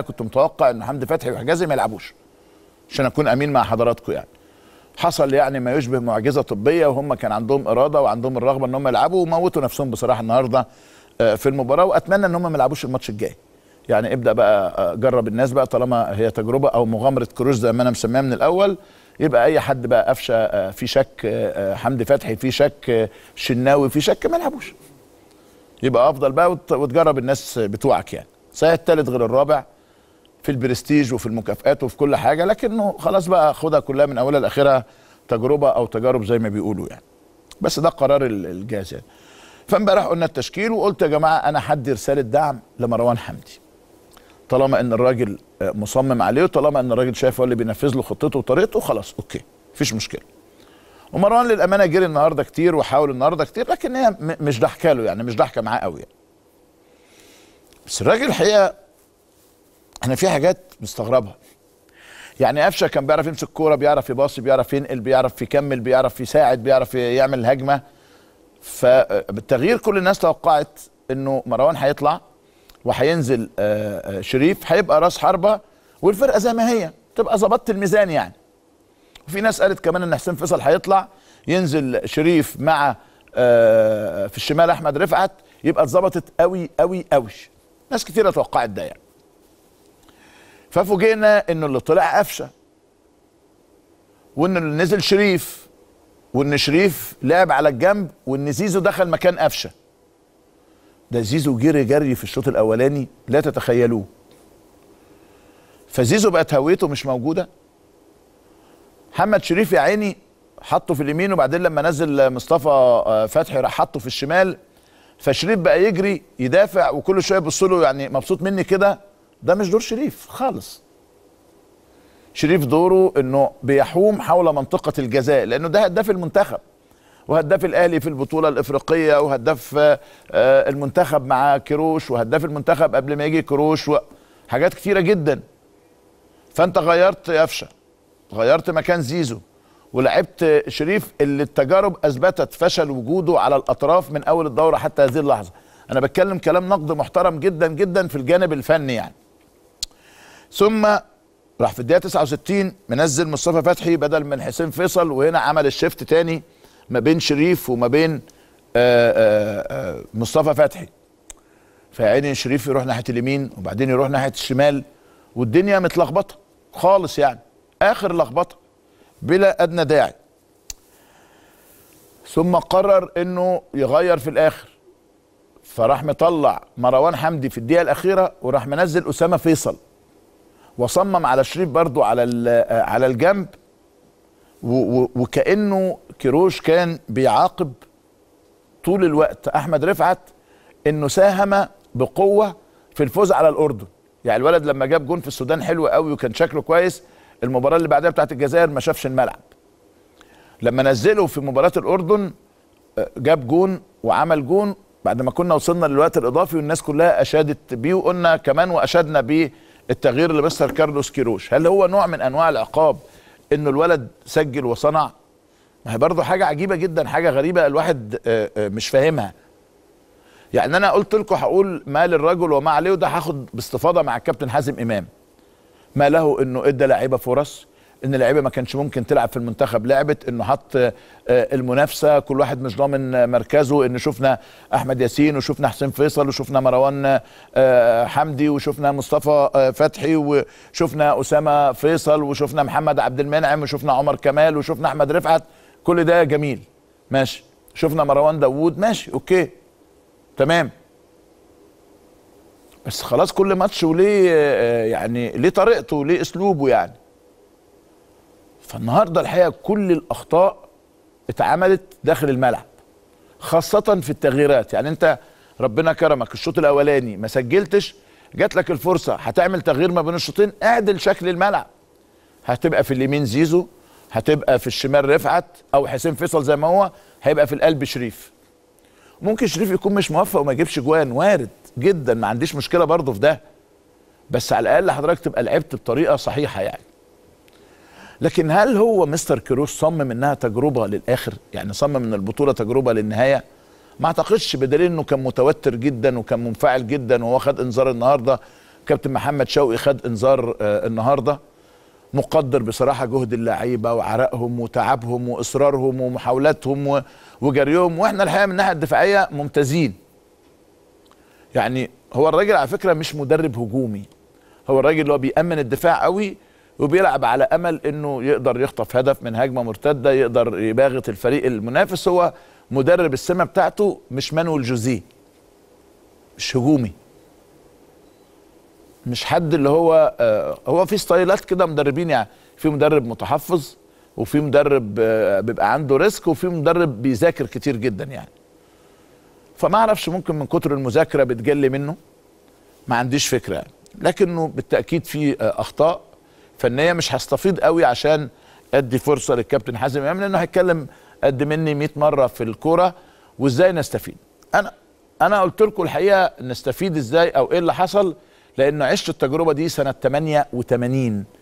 كنت متوقع ان حمدي فتحي وحجازي ما يلعبوش عشان اكون امين مع حضراتكم يعني حصل يعني ما يشبه معجزه طبيه وهم كان عندهم اراده وعندهم الرغبه ان هم يلعبوا وموتوا نفسهم بصراحه النهارده آه، في المباراه واتمنى ان هم ما يلعبوش الماتش الجاي يعني ابدا بقى آه، جرب الناس بقى طالما هي تجربه او مغامره كروز زي ما انا مسميها من الاول يبقى اي حد بقى قفشه آه، في شك حمدي فتحي في شك شناوي في شك ما يلعبوش يبقى افضل بقى وتجرب الناس بتوعك يعني صحيح الثالث غير الرابع في البرستيج وفي المكافآت وفي كل حاجه لكنه خلاص بقى خدها كلها من اولها لاخرها تجربه او تجارب زي ما بيقولوا يعني بس ده قرار الجهاز يعني فامبارح قلنا التشكيل وقلت يا جماعه انا هدي رساله دعم لمروان حمدي طالما ان الراجل آه، مصمم عليه وطالما ان الراجل شايف هو اللي بينفذ له خطته وطريقته خلاص اوكي مفيش مشكله ومروان للامانه جري النهارده كتير وحاول النهارده كتير لكن هي مش ضحكه له يعني مش ضحكه معاه قوي يعني. بس الراجل الحقيقه انا في حاجات مستغربها يعني قفشه كان بيعرف يمسك كوره بيعرف يباصي بيعرف ينقل بيعرف يكمل بيعرف يساعد بيعرف يعمل هجمه فبالتغيير كل الناس توقعت انه مروان هيطلع وهينزل آه، آه، شريف هيبقى راس حربه والفرقه زي ما هي تبقى ظبطت الميزان يعني وفي ناس قالت كمان ان حسين فيصل هيطلع ينزل شريف مع آه، في الشمال احمد رفعت يبقى اتظبطت قوي قوي قوي ناس كتيره توقعت ده يعني ففوجئنا انه اللي طلع قفشه وان اللي نزل شريف وان شريف لعب على الجنب وان زيزو دخل مكان قفشه ده زيزو جري جري في الشوط الاولاني لا تتخيلوه فزيزو بقت هويته مش موجوده محمد شريف يا عيني حطه في اليمين وبعدين لما نزل مصطفى آه، فتحي راح حطه في الشمال فشريف بقى يجري يدافع وكل شويه يبص له يعني مبسوط مني كده ده مش دور شريف خالص شريف دوره انه بيحوم حول منطقه الجزاء لانه ده هداف المنتخب وهداف الاهلي في البطوله الافريقيه وهداف آه، المنتخب مع كروش وهداف المنتخب قبل ما يجي كروش وحاجات كتيره جدا فانت غيرت قفشه غيرت مكان زيزو ولعبت شريف اللي التجارب اثبتت فشل وجوده على الاطراف من اول الدوره حتى هذه اللحظه انا بتكلم كلام نقد محترم جدا جدا في الجانب الفني يعني ثم راح في الدقيقه 69 منزل مصطفى فتحي بدل من حسين فيصل وهنا عمل الشيفت تاني ما بين شريف وما بين آآ آه، آآ آه، آه، مصطفى فتحي فعيني شريف يروح ناحيه اليمين وبعدين يروح ناحيه الشمال والدنيا متلخبطه خالص يعني اخر لخبطه بلا ادنى داعي ثم قرر انه يغير في الاخر فراح مطلع مروان حمدي في الدقيقه الاخيره وراح منزل اسامه فيصل وصمم على شريف برضو على آه، على الجنب وكانه كيروش كان بيعاقب طول الوقت احمد رفعت انه ساهم بقوه في الفوز على الاردن يعني الولد لما جاب جون في السودان حلو قوي وكان شكله كويس المباراه اللي بعدها بتاعت الجزائر ما شافش الملعب لما نزله في مباراه الاردن آه، جاب جون وعمل جون بعد ما كنا وصلنا للوقت الاضافي والناس كلها اشادت بيه وقلنا كمان واشدنا بيه التغيير لمستر كارلوس كيروش هل هو نوع من انواع العقاب انه الولد سجل وصنع ما هي برضه حاجه عجيبه جدا حاجه غريبه الواحد آه، آه، مش فاهمها يعني انا قلت لكم هقول ما للرجل وما عليه وده هاخد باستفاضه مع الكابتن حازم امام ما له انه ادى لعيبه فرص ان اللعيبه ما كانش ممكن تلعب في المنتخب لعبت انه حط آه، المنافسه كل واحد مش ضامن مركزه ان شفنا احمد ياسين وشفنا حسين فيصل وشفنا مروان آه، حمدي وشفنا مصطفى آه، فتحي وشفنا اسامه فيصل وشفنا محمد عبد المنعم وشفنا عمر كمال وشفنا احمد رفعت كل ده جميل ماشي شفنا مروان داوود ماشي اوكي تمام بس خلاص كل ماتش وليه يعني ليه طريقته وليه اسلوبه يعني فالنهارده الحقيقه كل الاخطاء اتعملت داخل الملعب خاصه في التغييرات يعني انت ربنا كرمك الشوط الاولاني ما سجلتش جات لك الفرصه هتعمل تغيير ما بين الشوطين اعدل شكل الملعب هتبقى في اليمين زيزو هتبقى في الشمال رفعت او حسين فيصل زي ما هو هيبقى في القلب شريف ممكن شريف يكون مش موفق وما يجيبش جوان وارد جدا ما عنديش مشكله برضه في ده بس على الاقل حضرتك تبقى لعبت بطريقه صحيحه يعني لكن هل هو مستر كيروش صمم انها تجربه للاخر يعني صمم ان البطوله تجربه للنهايه ما اعتقدش بدليل انه كان متوتر جدا وكان منفعل جدا وهو خد انذار النهارده كابتن محمد شوقي خد انذار آه، النهارده مقدر بصراحه جهد اللعيبه وعرقهم وتعبهم واصرارهم ومحاولاتهم وجريهم واحنا الحقيقه من الناحيه الدفاعيه ممتازين يعني هو الراجل على فكره مش مدرب هجومي هو الراجل اللي هو بيأمن الدفاع قوي وبيلعب على امل انه يقدر يخطف هدف من هجمه مرتده يقدر يباغت الفريق المنافس هو مدرب السمه بتاعته مش مانويل جوزيه مش هجومي مش حد اللي هو آه هو في ستايلات كده مدربين يعني في مدرب متحفظ وفي مدرب آه بيبقى عنده ريسك وفي مدرب بيذاكر كتير جدا يعني فما اعرفش ممكن من كتر المذاكره بتجلي منه ما عنديش فكره يعني. لكنه بالتاكيد في آه اخطاء فنيه مش هستفيض قوي عشان ادي فرصه للكابتن حازم امام لانه هيتكلم قد مني 100 مره في الكوره وازاي نستفيد انا انا قلت لكم الحقيقه نستفيد ازاي او ايه اللي حصل لانه عشت التجربه دي سنه 88